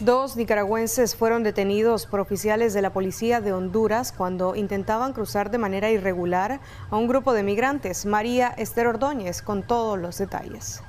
Dos nicaragüenses fueron detenidos por oficiales de la policía de Honduras cuando intentaban cruzar de manera irregular a un grupo de migrantes. María Esther Ordóñez con todos los detalles.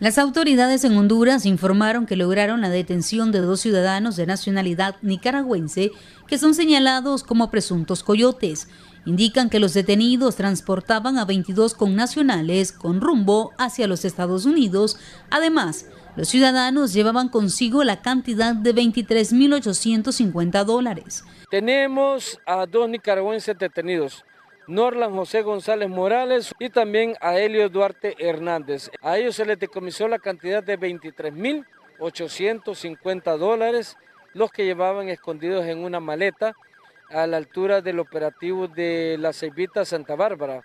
Las autoridades en Honduras informaron que lograron la detención de dos ciudadanos de nacionalidad nicaragüense que son señalados como presuntos coyotes. Indican que los detenidos transportaban a 22 connacionales con rumbo hacia los Estados Unidos. Además, los ciudadanos llevaban consigo la cantidad de 23.850 dólares. Tenemos a dos nicaragüenses detenidos, Norlan José González Morales y también a Helio Duarte Hernández. A ellos se les decomisó la cantidad de 23.850 dólares, los que llevaban escondidos en una maleta a la altura del operativo de la Cevita Santa Bárbara.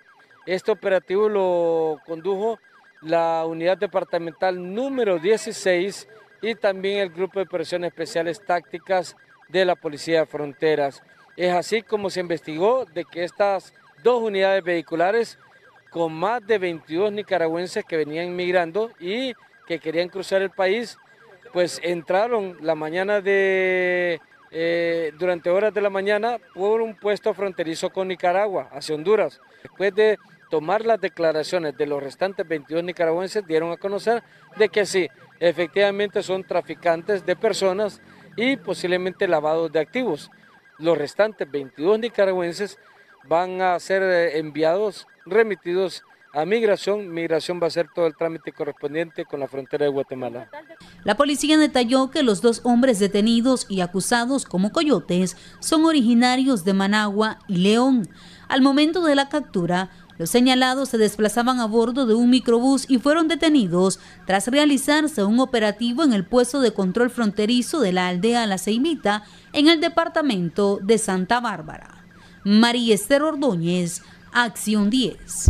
Este operativo lo condujo la unidad departamental número 16 y también el grupo de operaciones especiales tácticas de la Policía de Fronteras. Es así como se investigó de que estas dos unidades vehiculares con más de 22 nicaragüenses que venían migrando y que querían cruzar el país, pues entraron la mañana de, eh, durante horas de la mañana por un puesto fronterizo con Nicaragua, hacia Honduras. Después de tomar las declaraciones de los restantes 22 nicaragüenses, dieron a conocer de que sí, efectivamente son traficantes de personas y posiblemente lavados de activos. Los restantes 22 nicaragüenses van a ser eh, enviados, remitidos a migración. Migración va a ser todo el trámite correspondiente con la frontera de Guatemala. La policía detalló que los dos hombres detenidos y acusados como coyotes son originarios de Managua y León. Al momento de la captura, los señalados se desplazaban a bordo de un microbús y fueron detenidos tras realizarse un operativo en el puesto de control fronterizo de la aldea La Seimita en el departamento de Santa Bárbara. María Esther Ordóñez, Acción 10.